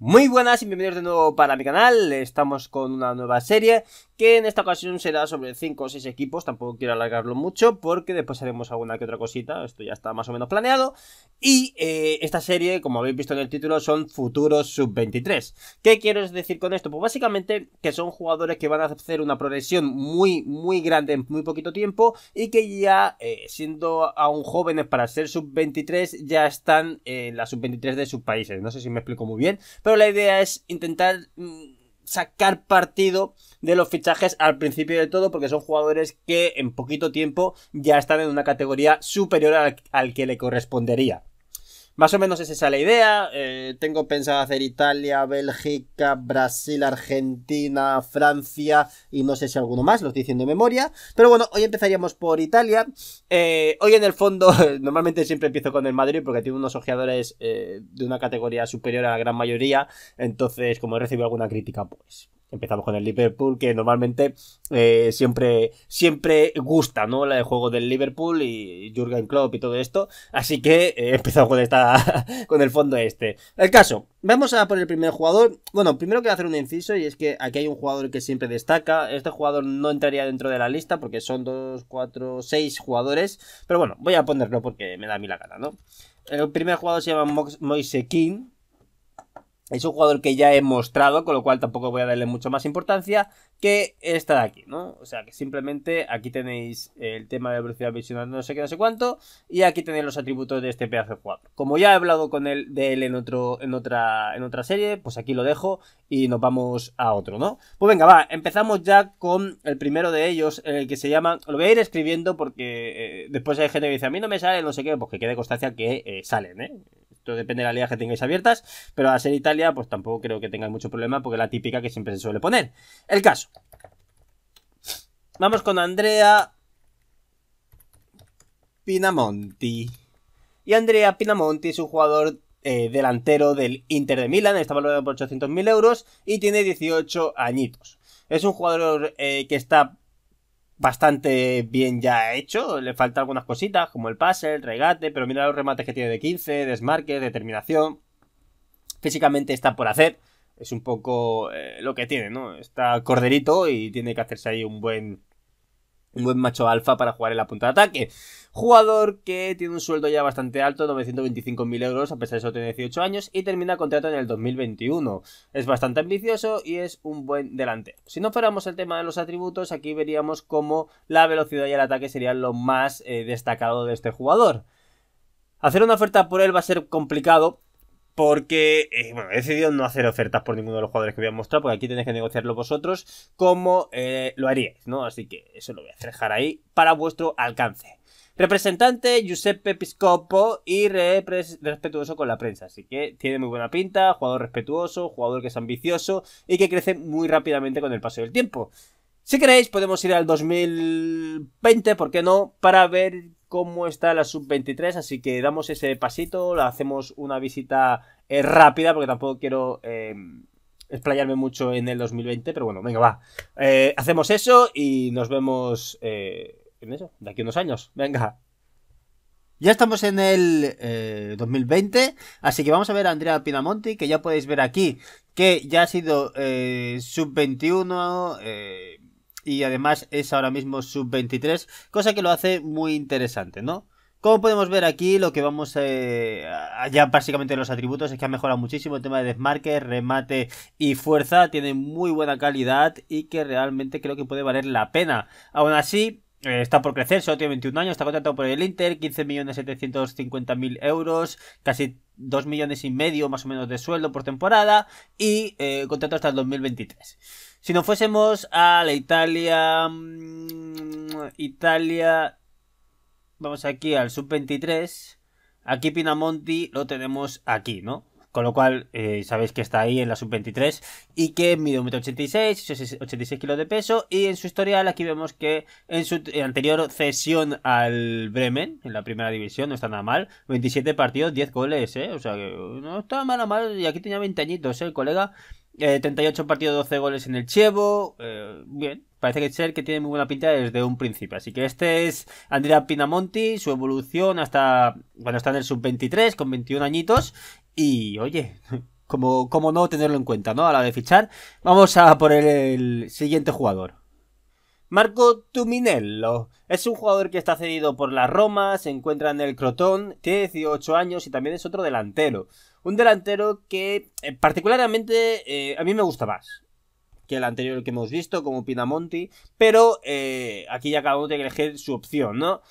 Muy buenas y bienvenidos de nuevo para mi canal, estamos con una nueva serie que en esta ocasión será sobre 5 o 6 equipos, tampoco quiero alargarlo mucho porque después haremos alguna que otra cosita, esto ya está más o menos planeado y eh, esta serie, como habéis visto en el título, son futuros sub-23 ¿Qué quiero decir con esto? Pues básicamente que son jugadores que van a hacer una progresión muy muy grande en muy poquito tiempo y que ya eh, siendo aún jóvenes para ser sub-23 ya están en la sub-23 de sus países, no sé si me explico muy bien pero pero la idea es intentar mm, sacar partido de los fichajes al principio de todo porque son jugadores que en poquito tiempo ya están en una categoría superior al, al que le correspondería. Más o menos es esa la idea. Eh, tengo pensado hacer Italia, Bélgica, Brasil, Argentina, Francia y no sé si alguno más, lo estoy diciendo de memoria. Pero bueno, hoy empezaríamos por Italia. Eh, hoy en el fondo, normalmente siempre empiezo con el Madrid porque tiene unos ojeadores eh, de una categoría superior a la gran mayoría. Entonces, como he recibido alguna crítica, pues Empezamos con el Liverpool, que normalmente eh, siempre, siempre gusta, ¿no? la El juego del Liverpool y Jurgen Klopp y todo esto. Así que he eh, empezamos con esta, con el fondo este. El caso, vamos a por el primer jugador. Bueno, primero quiero hacer un inciso y es que aquí hay un jugador que siempre destaca. Este jugador no entraría dentro de la lista porque son 2, 4, 6 jugadores. Pero bueno, voy a ponerlo porque me da a mí la gana, ¿no? El primer jugador se llama Moise King es un jugador que ya he mostrado, con lo cual tampoco voy a darle mucho más importancia que esta de aquí, ¿no? O sea, que simplemente aquí tenéis el tema de velocidad visional no sé qué, no sé cuánto, y aquí tenéis los atributos de este pedazo de jugador. Como ya he hablado con él, de él en, otro, en, otra, en otra serie, pues aquí lo dejo y nos vamos a otro, ¿no? Pues venga, va, empezamos ya con el primero de ellos, el que se llama... Lo voy a ir escribiendo porque eh, después hay gente que dice, a mí no me sale, no sé qué, pues que quede constancia que eh, salen, ¿eh? depende de la liga que tengáis abiertas, pero a ser Italia, pues tampoco creo que tengáis mucho problema porque la típica que siempre se suele poner. El caso. Vamos con Andrea Pinamonti. Y Andrea Pinamonti es un jugador eh, delantero del Inter de Milán, está valorado por 800.000 euros y tiene 18 añitos. Es un jugador eh, que está bastante bien ya hecho. Le falta algunas cositas, como el pase, el regate, pero mira los remates que tiene de 15, desmarque, determinación. Físicamente está por hacer. Es un poco eh, lo que tiene, ¿no? Está corderito y tiene que hacerse ahí un buen, un buen macho alfa para jugar en la punta de ataque. Jugador que tiene un sueldo ya bastante alto, 925.000 euros, a pesar de eso tiene 18 años, y termina contrato en el 2021. Es bastante ambicioso y es un buen delantero. Si no fuéramos el tema de los atributos, aquí veríamos cómo la velocidad y el ataque serían lo más eh, destacado de este jugador. Hacer una oferta por él va a ser complicado, porque eh, he decidido no hacer ofertas por ninguno de los jugadores que voy a mostrar, porque aquí tenéis que negociarlo vosotros como eh, lo haríais, ¿no? Así que eso lo voy a dejar ahí para vuestro alcance. Representante Giuseppe Piscopo y respetuoso con la prensa. Así que tiene muy buena pinta, jugador respetuoso, jugador que es ambicioso y que crece muy rápidamente con el paso del tiempo. Si queréis, podemos ir al 2020, ¿por qué no? Para ver cómo está la sub-23. Así que damos ese pasito, hacemos una visita eh, rápida porque tampoco quiero... Eh, explayarme mucho en el 2020, pero bueno, venga, va. Eh, hacemos eso y nos vemos eh, en eso, de aquí a unos años. Venga. Ya estamos en el 2020, eh, así que vamos a ver a Andrea Pinamonti, que ya podéis ver aquí, que ya ha sido eh, sub-21 eh, y además es ahora mismo sub-23, cosa que lo hace muy interesante, ¿no? Como podemos ver aquí, lo que vamos allá básicamente los atributos es que ha mejorado muchísimo el tema de desmarque, remate y fuerza. Tiene muy buena calidad y que realmente creo que puede valer la pena. Aún así, eh, está por crecer, solo tiene 21 años, está contratado por el Inter, 15.750.000 euros, casi 2 millones y medio más o menos de sueldo por temporada y eh, contrato hasta el 2023. Si nos fuésemos a la Italia... Mm, Italia... Vamos aquí al sub-23. Aquí Pinamonti lo tenemos aquí, ¿no? Con lo cual, eh, sabéis que está ahí en la sub-23 y que mide 186 86 kilos de peso. Y en su historial, aquí vemos que en su eh, anterior cesión al Bremen, en la primera división, no está nada mal. 27 partidos, 10 goles, ¿eh? O sea, que no está nada mal. Y aquí tenía 20 añitos, eh, El colega. 38 eh, partidos, 12 goles en el Chievo. Eh, bien, parece que ser que tiene muy buena pinta desde un principio. Así que este es Andrea Pinamonti, su evolución hasta. Bueno, está en el sub-23, con 21 añitos. Y oye, como, como no tenerlo en cuenta, ¿no? A la de fichar. Vamos a por el, siguiente jugador. Marco Tuminello es un jugador que está cedido por la Roma, se encuentra en el Crotón, 18 años y también es otro delantero. Un delantero que eh, particularmente eh, a mí me gusta más que el anterior que hemos visto, como Pinamonti, pero eh, aquí ya cada uno tiene que elegir su opción, ¿no?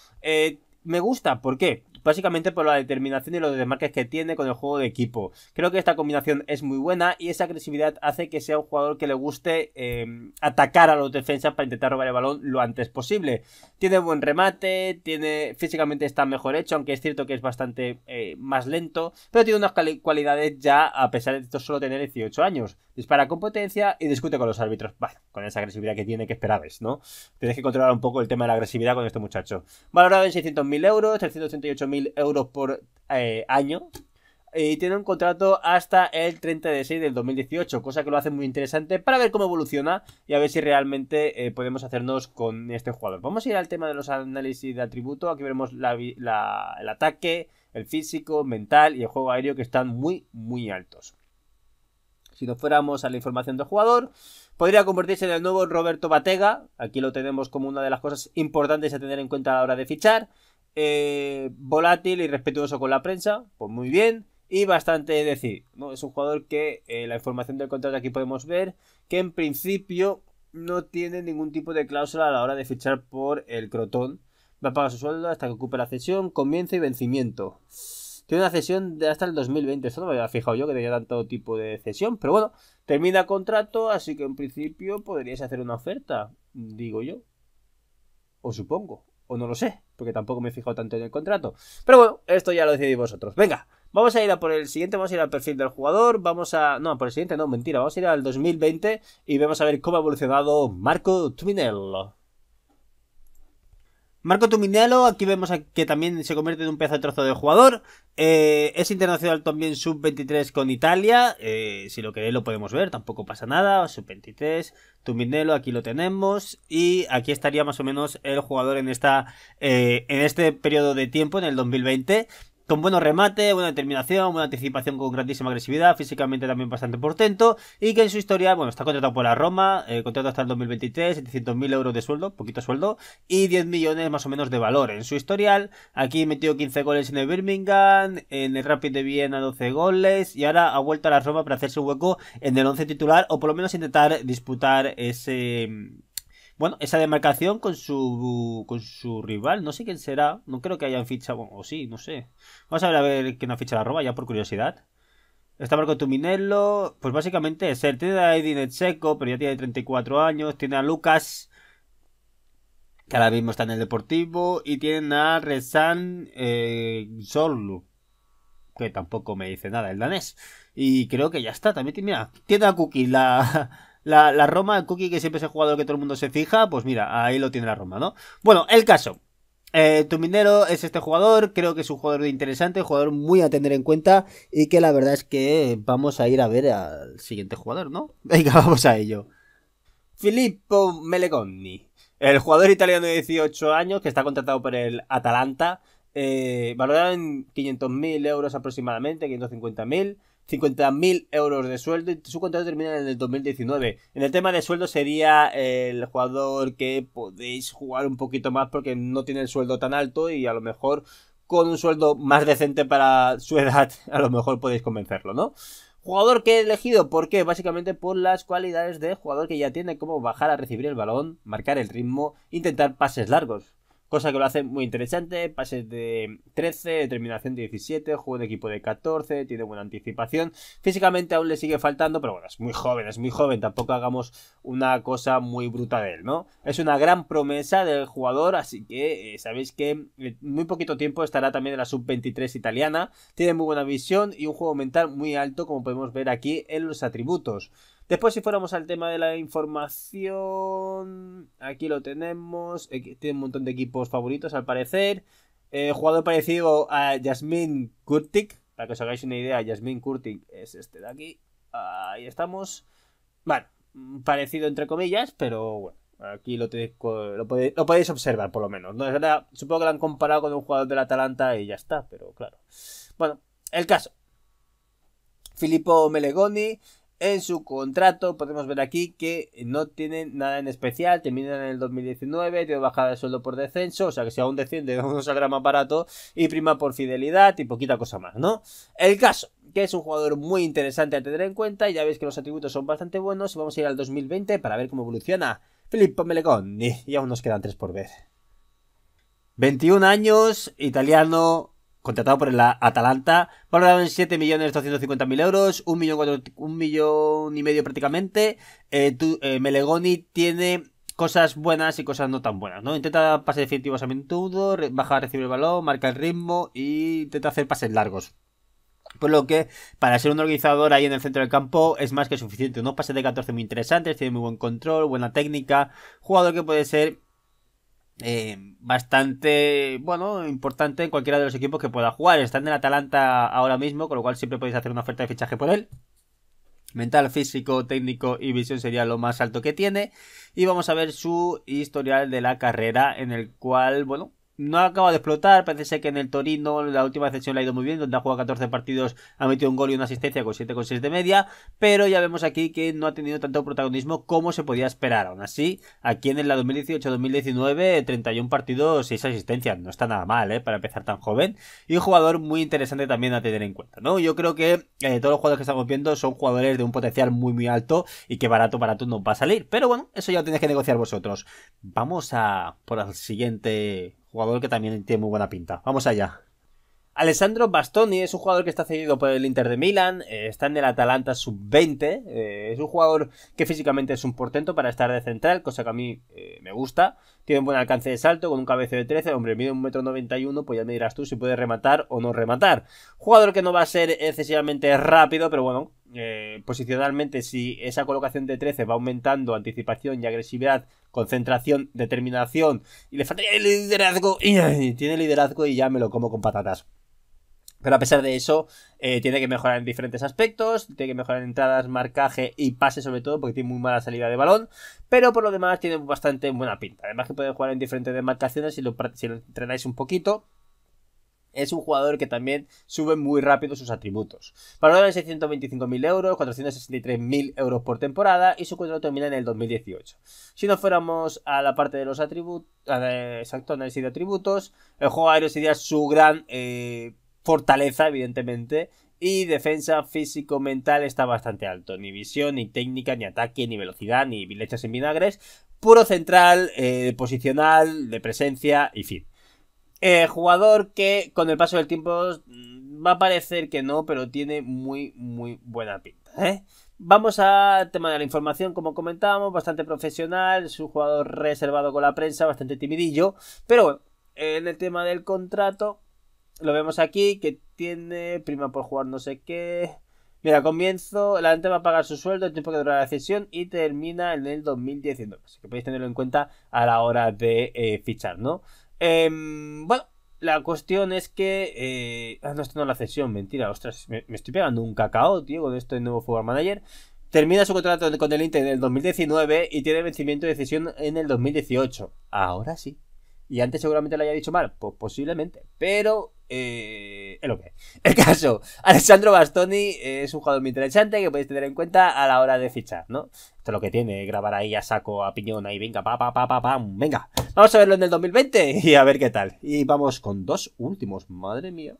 me gusta, ¿por qué? básicamente por la determinación y los desmarques que tiene con el juego de equipo. Creo que esta combinación es muy buena y esa agresividad hace que sea un jugador que le guste em, atacar a los defensas para intentar robar el balón lo antes posible. Tiene buen remate, tiene físicamente está mejor hecho, aunque es cierto que es bastante eh, más lento, pero tiene unas cualidades ya a pesar de solo tener 18 años dispara con potencia y discute con los árbitros. Bueno, con esa agresividad que tiene, que esperabais, ¿no? Tienes que controlar un poco el tema de la agresividad con este muchacho. Valorado en 600.000 euros, 388.000 euros por eh, año. Y tiene un contrato hasta el 30 de 6 del 2018, cosa que lo hace muy interesante para ver cómo evoluciona y a ver si realmente eh, podemos hacernos con este jugador. Vamos a ir al tema de los análisis de atributo. Aquí veremos el ataque, el físico, mental y el juego aéreo que están muy, muy altos si nos fuéramos a la información del jugador, podría convertirse en el nuevo Roberto Batega, aquí lo tenemos como una de las cosas importantes a tener en cuenta a la hora de fichar, eh, volátil y respetuoso con la prensa, pues muy bien, y bastante decir, ¿no? es un jugador que eh, la información del contrato aquí podemos ver que en principio no tiene ningún tipo de cláusula a la hora de fichar por el Crotón, va a pagar su sueldo hasta que ocupe la cesión, comienzo y vencimiento. Tiene una cesión de hasta el 2020. esto no me había fijado yo que tenía tanto tipo de cesión. Pero bueno, termina contrato, así que en principio podríais hacer una oferta, digo yo. O supongo. O no lo sé, porque tampoco me he fijado tanto en el contrato. Pero bueno, esto ya lo decidís vosotros. Venga, Vamos a ir a por el siguiente, vamos a ir al perfil del jugador, vamos a... No, por el siguiente no, mentira, vamos a ir al 2020 y vamos a ver cómo ha evolucionado Marco Tuminello. Marco Tuminello, aquí vemos que también se convierte en un pedazo de trozo de jugador. Eh, es internacional también sub-23 con Italia. Eh, si lo queréis lo podemos ver, tampoco pasa nada. Sub-23, Tuminello, aquí lo tenemos. Y aquí estaría más o menos el jugador en, esta, eh, en este periodo de tiempo, en el 2020 con buenos remates, buena determinación, buena anticipación con grandísima agresividad, físicamente también bastante portento, y que en su historial, bueno, está contratado por la Roma, eh, contrato hasta el 2023, 700.000 euros de sueldo, poquito sueldo, y 10 millones más o menos de valor. En su historial, aquí metió 15 goles en el Birmingham, en el Rapid de Viena 12 goles, y ahora ha vuelto a la Roma para hacerse hueco en el 11 titular, o por lo menos intentar disputar ese bueno, esa demarcación con su, con su rival, no sé quién será, no creo que hayan fichado, o sí, no sé. Vamos a ver a ver quién ha fichado la roba, ya por curiosidad. Está Marco Tuminello, pues básicamente es el Tiene a Checo, pero ya tiene 34 años. Tiene a Lucas, que ahora mismo está en el Deportivo. Y tiene a Rezan eh, que tampoco me dice nada el danés. Y creo que ya está. También tiene, mira, tiene a Cookie, la, la, Roma, el cookie que siempre es el jugador que todo el mundo se fija, pues mira, ahí lo tiene la Roma, ¿no? Bueno, el caso. Eh, tu es este jugador, creo que es un jugador interesante, un jugador muy a tener en cuenta y que la verdad es que vamos a ir a ver al siguiente jugador, ¿no? Venga, vamos a ello. Filippo Melegoni, el jugador italiano de 18 años que está contratado por el Atalanta, eh, valorado en 500.000 euros aproximadamente, 550.000. 50.000 euros de sueldo y su contrato termina en el 2019. En el tema de sueldo sería el jugador que podéis jugar un poquito más porque no tiene el sueldo tan alto y a lo mejor con un sueldo más decente para su edad a lo mejor podéis convencerlo, ¿no? Jugador que he elegido, ¿por qué? Básicamente por las cualidades de jugador que ya tiene, como bajar a recibir el balón, marcar el ritmo, intentar pases largos cosa que lo hace muy interesante, pases de 13, determinación de 17, juego de equipo de 14, tiene buena anticipación, físicamente aún le sigue faltando, pero bueno, es muy joven, es muy joven, tampoco hagamos una cosa muy bruta de él, ¿no? Es una gran promesa del jugador, así que eh, sabéis que en eh, muy poquito tiempo estará también en la sub-23 italiana, tiene muy buena visión y un juego mental muy alto, como podemos ver aquí en los atributos. Después, si fuéramos al tema de la información, aquí lo tenemos. Eh, tiene un montón de equipos favoritos, al parecer. Eh, jugador parecido a Jasmine Kurtik. Para que os hagáis una idea, Jasmine Kurtik es este de aquí. Ahí estamos. Bueno, parecido entre comillas, pero bueno. Aquí lo, lo, podéis, observar, por lo menos. ¿no? verdad, supongo que lo han comparado con un jugador del Atalanta y ya está, pero claro. Bueno, el caso. Filippo Melegoni, en su contrato podemos ver aquí que no tienen nada en especial, terminan en el 2019, tiene bajada de sueldo por descenso, o sea que si aún desciende no saldrá más barato, y prima por fidelidad y poquita cosa más, ¿no? El caso, que es un jugador muy interesante a tener en cuenta, y ya veis que los atributos son bastante buenos, y vamos a ir al 2020 para ver cómo evoluciona Filippo Melecón, y, y aún nos quedan tres por ver. 21 años, italiano, contratado por la Atalanta, valorado en 7.250.000 euros, un millón, millón y medio prácticamente. Eh, eh, Melegoni tiene cosas buenas y cosas no tan buenas, ¿no? Intenta pases definitivos a menudo, baja, recibe el balón, marca el ritmo y intenta hacer pases largos. Por lo que, para ser un organizador ahí en el centro del campo, es más que suficiente. Unos pases de 14 muy interesantes, tiene muy buen control, buena técnica. Jugador que puede ser eh, bastante, bueno, importante en cualquiera de los equipos que pueda jugar. Está en el Atalanta ahora mismo, con lo cual siempre podéis hacer una oferta de fichaje por él. Mental, físico, técnico y visión sería lo más alto que tiene. Y vamos a ver su historial de la carrera, en el cual, bueno, no ha acabado de explotar. Parece que en el Torino la última sesión le ha ido muy bien, donde ha jugado 14 partidos, ha metido un gol y una asistencia con 7,6 de media. Pero ya vemos aquí que no ha tenido tanto protagonismo como se podía esperar. Aún así, aquí en la 2018-2019, 31 partidos, 6 asistencias. No está nada mal, ¿eh? Para empezar tan joven. Y un jugador muy interesante también a tener en cuenta, ¿no? Yo creo que eh, todos los jugadores que estamos viendo son jugadores de un potencial muy, muy alto y que barato, barato no va a salir. Pero bueno, eso ya lo tenéis que negociar vosotros. Vamos a por el siguiente jugador que también tiene muy buena pinta. Vamos allá. Alessandro Bastoni es un jugador que está cedido por el Inter de Milán, eh, está en el Atalanta sub-20, eh, es un jugador que físicamente es un portento para estar de central, cosa que a mí eh, me gusta, tiene un buen alcance de salto con un cabeceo de 13, hombre, mide 1,91m, pues ya me dirás tú si puede rematar o no rematar. Jugador que no va a ser excesivamente rápido, pero bueno, posicionalmente si esa colocación de 13 va aumentando anticipación y agresividad concentración, determinación y le falta el liderazgo. Y tiene liderazgo y ya me lo como con patatas. Pero a pesar de eso, eh, tiene que mejorar en diferentes aspectos, tiene que mejorar en entradas, marcaje y pase sobre todo, porque tiene muy mala salida de balón, pero por lo demás tiene bastante buena pinta. Además que puede jugar en diferentes demarcaciones si lo entrenáis un poquito es un jugador que también sube muy rápido sus atributos. Valor de 625.000 euros, 463.000 euros por temporada y su contrato termina en el 2018. Si nos fuéramos a la parte de los atributos, exacto, análisis de atributos, el juego aéreo sería su gran eh, fortaleza, evidentemente, y defensa físico-mental está bastante alto. Ni visión, ni técnica, ni ataque, ni velocidad, ni lechas en vinagres. Puro central, eh, posicional, de presencia y fin. Eh, jugador que con el paso del tiempo mm, va a parecer que no, pero tiene muy, muy buena pinta. ¿eh? Vamos al tema de la información, como comentábamos, bastante profesional, es un jugador reservado con la prensa, bastante timidillo, pero en el tema del contrato, lo vemos aquí, que tiene prima por jugar no sé qué. Mira, comienzo, la gente va a pagar su sueldo, el tiempo que dura la cesión y termina en el 2019. Así que podéis tenerlo en cuenta a la hora de eh, fichar, ¿no? Eh, bueno, la cuestión es que. Eh, ah, no, esto no la cesión, mentira. Ostras, me, estoy pegando un cacao, tío, de esto de nuevo Football Manager. Termina su contrato con el Inter en el 2019 y tiene vencimiento de cesión en el 2018. Ahora sí. Y antes seguramente lo haya dicho mal, pues posiblemente. Pero eh, El caso, Alessandro Bastoni es un jugador muy interesante que podéis tener en cuenta a la hora de fichar, ¿no? Esto es lo que tiene, grabar ahí a saco, a piñón, ahí, venga, pa, pa, pa, pa, pa venga. Vamos a verlo en el 2020 y a ver qué tal. Y vamos con dos últimos, madre mía.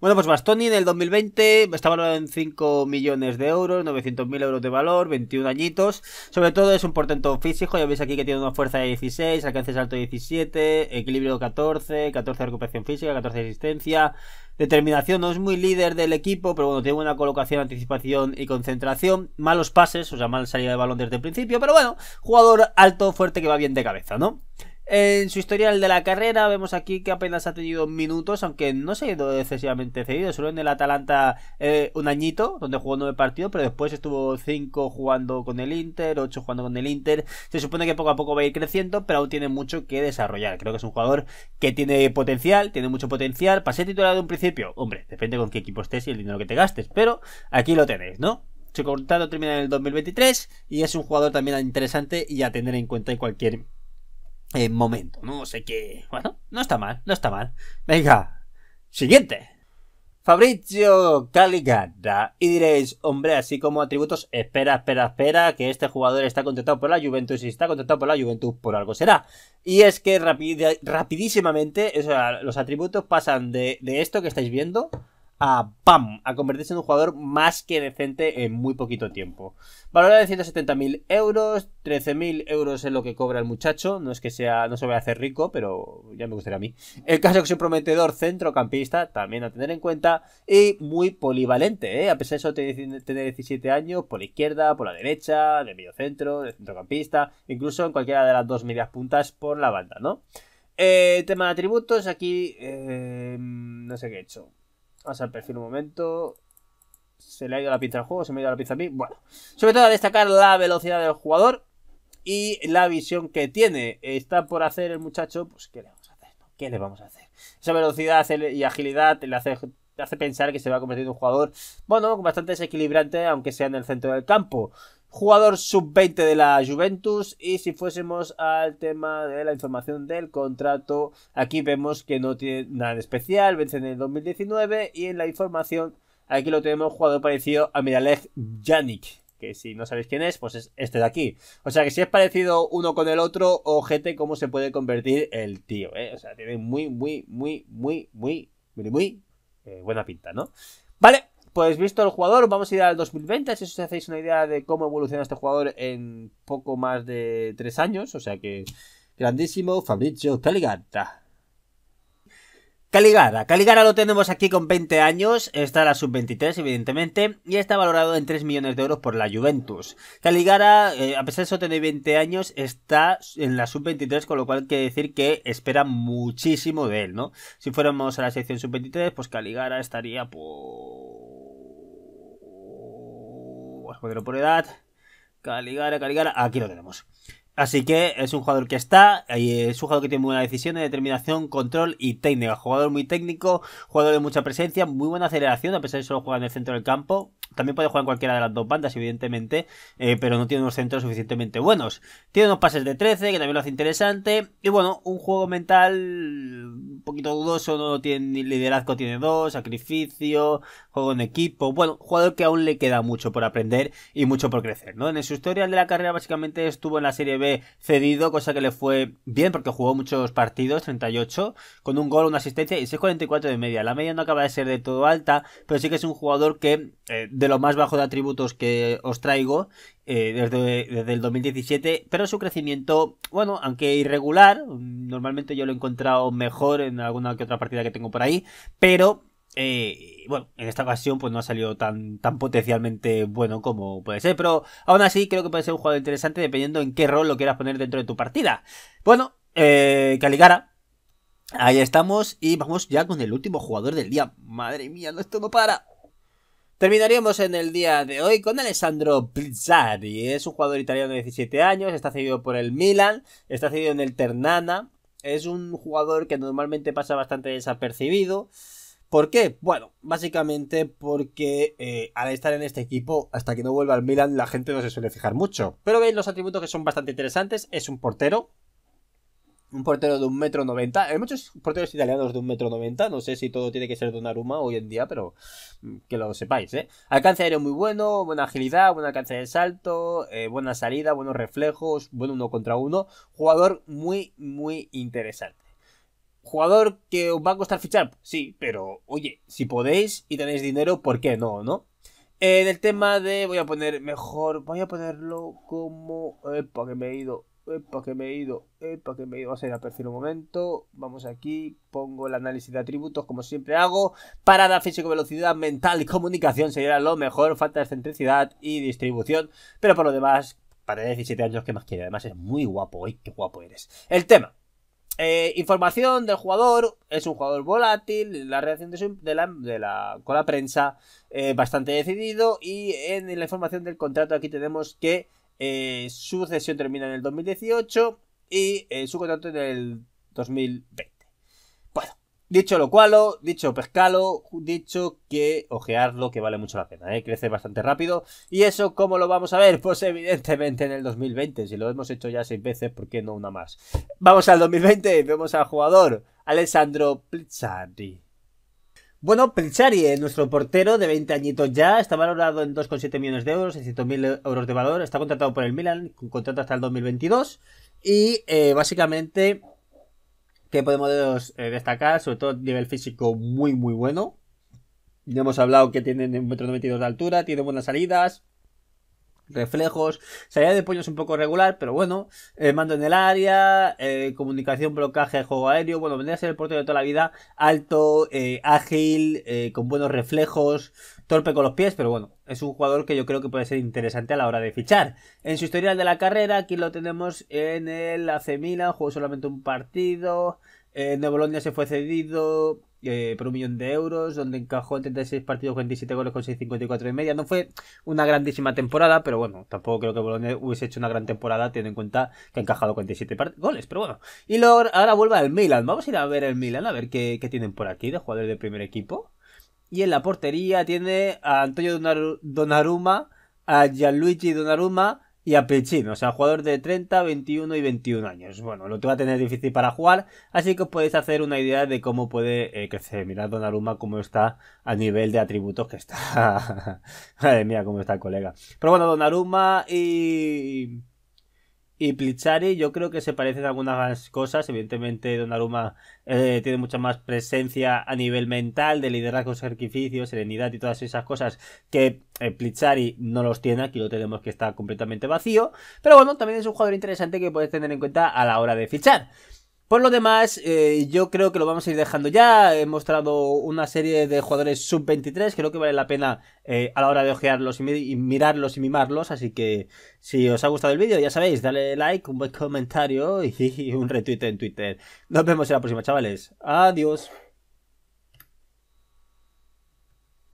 Bueno, pues Bastoni en el 2020 está en 5 millones de euros, 900.000 euros de valor, 21 añitos. Sobre todo es un portento físico, ya veis aquí que tiene una fuerza de 16, alcance salto 17, equilibrio 14, 14 recuperación física, 14 de asistencia. Determinación, no es muy líder del equipo, pero bueno, tiene buena colocación, anticipación y concentración. Malos pases, o sea, mal salida de balón desde el principio, pero bueno, jugador alto, fuerte que va bien de cabeza, ¿no? En su historial de la carrera vemos aquí que apenas ha tenido minutos, aunque no se ha ido excesivamente cedido. Solo en el Atalanta eh, un añito, donde jugó nueve partidos, pero después estuvo cinco jugando con el Inter, ocho jugando con el Inter. Se supone que poco a poco va a ir creciendo, pero aún tiene mucho que desarrollar. Creo que es un jugador que tiene potencial, tiene mucho potencial. Pasé titular de un principio, hombre, depende con qué equipo estés y el dinero que te gastes, pero aquí lo tenéis, ¿no? Su contrato termina en el 2023 y es un jugador también interesante y a tener en cuenta en cualquier en momento, no sé qué. Bueno, no está mal, no está mal. Venga, siguiente. Fabrizio Caligata. Y diréis, hombre, así como atributos, espera, espera, espera, que este jugador está contratado por la Juventus y está contratado por la Juventus por algo será. Y es que rapidísimamente, los atributos pasan de, de esto que estáis viendo a ¡pam! a convertirse en un jugador más que decente en muy poquito tiempo. Valor de 170.000 euros, 13.000 euros es lo que cobra el muchacho, no es que sea, no se vaya a hacer rico, pero ya me gustaría a mí. El caso que es un prometedor centrocampista, también a tener en cuenta, y muy polivalente, ¿eh? a pesar de eso tiene 17 años, por la izquierda, por la derecha, de centro, de centrocampista, incluso en cualquiera de las dos medias puntas por la banda, ¿no? Eh, tema de atributos, aquí eh, no sé qué he hecho. Vamos al perfil un momento. Se le ha ido la pizza al juego, se me ha ido la pizza a mí. Bueno, sobre todo a destacar la velocidad del jugador y la visión que tiene. Está por hacer el muchacho, pues, ¿qué le vamos a hacer? ¿Qué le vamos a hacer? Esa velocidad y agilidad hace, le hace pensar que se va a convertir en un jugador, bueno, bastante desequilibrante, aunque sea en el centro del campo jugador sub-20 de la Juventus. Y si fuésemos al tema de la información del contrato, aquí vemos que no tiene nada de especial, vence en el 2019 y en la información aquí lo tenemos jugador parecido a Miralej Yannick. Que si no sabéis quién es, pues es este de aquí. O sea que si es parecido uno con el otro, ojete cómo se puede convertir el tío, ¿eh? O sea, tiene muy, muy, muy, muy, muy, muy, eh, buena pinta, ¿no? Vale, pues visto el jugador, vamos a ir al 2020. Si os hacéis una idea de cómo evoluciona este jugador en poco más de tres años. O sea que, grandísimo Fabrizio Caligata. Caligara. Caligara lo tenemos aquí con 20 años, está en la sub-23 evidentemente, y está valorado en 3 millones de euros por la Juventus. Caligara, eh, a pesar de eso tener 20 años, está en la sub-23, con lo cual quiere decir que espera muchísimo de él, ¿no? Si fuéramos a la sección sub-23, pues Caligara estaría por... por edad. Caligara, Caligara, aquí lo tenemos. Así que es un jugador que está, es un jugador que tiene muy buena decisión, determinación, control y técnica. Jugador muy técnico, jugador de mucha presencia, muy buena aceleración, a pesar de solo juega en el centro del campo. También puede jugar en cualquiera de las dos bandas, evidentemente, eh, pero no tiene unos centros suficientemente buenos. Tiene unos pases de 13, que también lo hace interesante. Y bueno, un juego mental un poquito dudoso, no tiene liderazgo, tiene dos, sacrificio, juego en equipo. Bueno, jugador que aún le queda mucho por aprender y mucho por crecer, ¿no? En su historial de la carrera básicamente estuvo en la Serie B cedido, cosa que le fue bien porque jugó muchos partidos, 38, con un gol, una asistencia y 6.44 de media. La media no acaba de ser de todo alta, pero sí que es un jugador que... Eh, lo más bajo de atributos que os traigo eh, desde, el 2017, pero su crecimiento, bueno, aunque irregular, normalmente yo lo he encontrado mejor en alguna que otra partida que tengo por ahí, pero... Eh, bueno, en esta ocasión pues no ha salido tan, potencialmente bueno como puede ser, pero aún así creo que puede ser un jugador interesante dependiendo en qué rol lo quieras poner dentro de tu partida. Bueno, eh, Caligara, Ahí estamos y vamos ya con el último jugador del día. Madre mía, no, esto no para. Terminaríamos en el día de hoy con Alessandro Pizzari. Es un jugador italiano de 17 años, está cedido por el Milan, está cedido en el Ternana. Es un jugador que normalmente pasa bastante desapercibido. ¿Por qué? Bueno, básicamente porque eh, al estar en este equipo, hasta que no vuelva al Milan, la gente no se suele fijar mucho. Pero veis los atributos que son bastante interesantes. Es un portero, un portero de un metro noventa. Hay muchos porteros italianos de un metro noventa. No sé si todo tiene que ser de Donnarumma hoy en día, pero mm, que lo sepáis, ¿eh? Alcance aéreo muy bueno, buena agilidad, buen alcance de salto, eh, buena salida, buenos reflejos, buen uno contra uno. Jugador muy, muy interesante. ¿Jugador que os va a costar fichar? Sí, pero oye, si podéis y tenéis dinero, ¿por qué no, no? En eh, el tema de. Voy a poner mejor. Voy a ponerlo como. Epa, eh, que me he ido. Epa, que me he ido. Epa, que me he ido. Vamos a ir a perfil un momento. Vamos aquí. Pongo el análisis de atributos, como siempre hago. Parada físico, velocidad mental y comunicación sería lo mejor. Falta de centricidad y distribución. Pero por lo demás, para 17 años, ¿qué más quiere? Además, es muy guapo. qué guapo eres! El tema. Eh, información del jugador, es un jugador volátil, la reacción de, la, de con la prensa eh, bastante decidido y en la información del contrato aquí tenemos que eh, su cesión termina en el 2018 y eh, su contrato en el 2020. Bueno, dicho lo cual, dicho pescalo, dicho que ojearlo, que vale mucho la pena, ¿eh? crece bastante rápido. ¿Y eso cómo lo vamos a ver? Pues evidentemente en el 2020, si lo hemos hecho ya seis veces, ¿por qué no una más? Vamos al 2020, vemos al jugador Alessandro Plizzardi. Bueno, Pinchari, eh, nuestro portero de 20 añitos ya, está valorado en 2,7 millones de euros, 100.000 euros de valor, está contratado por el Milan, con contrato hasta el 2022 y eh, básicamente, ¿qué podemos eh, destacar? Sobre todo nivel físico muy muy bueno. Ya hemos hablado que tiene 1,92 metros de altura, tiene buenas salidas, reflejos, salida de puños un poco regular, pero bueno, eh, mando en el área, eh, comunicación, blocaje, juego aéreo, bueno, vendría a ser el portero de toda la vida, alto, eh, ágil, con buenos reflejos, torpe con los pies, pero bueno, es un jugador que yo creo que puede ser interesante a la hora de fichar. En su historial de la carrera, aquí lo tenemos en el AC Milan, jugó solamente un partido, en Nuevo se fue cedido, eh, por un millón de euros, donde encajó en 36 partidos 47 goles con 6,54 y media. No fue una grandísima temporada, pero bueno, tampoco creo que Bolonia hubiese hecho una gran temporada teniendo en cuenta que ha encajado 47 goles, pero bueno. Y luego, ahora vuelve al Milan. Vamos a ir a ver el Milan, a ver qué, tienen por aquí de jugadores de primer equipo. Y en la portería tiene a Antonio Donaruma, a Gianluigi Donnarumma, y a Pichín, o sea, jugador de 30, 21 y 21 años. Bueno, lo te va a tener difícil para jugar, así que os podéis hacer una idea de cómo puede eh, crecer. Mirad Donnarumma cómo está a nivel de atributos que está. Madre mía, cómo está el colega. Pero bueno, Donnarumma y y Plichari yo creo que se parecen algunas cosas. Evidentemente Donnarumma eh, tiene mucha más presencia a nivel mental, de liderazgo, sacrificio, serenidad y todas esas cosas que eh, Plichari no los tiene. Aquí lo tenemos que está completamente vacío. Pero bueno, también es un jugador interesante que puedes tener en cuenta a la hora de fichar. Por lo demás, eh, yo creo que lo vamos a ir dejando ya. He mostrado una serie de jugadores sub-23. Creo que vale la pena eh, a la hora de ojearlos y, mirarlos y mimarlos. Así que si os ha gustado el vídeo, ya sabéis, dale like, un buen comentario y un retweet en Twitter. Nos vemos en la próxima, chavales. Adiós.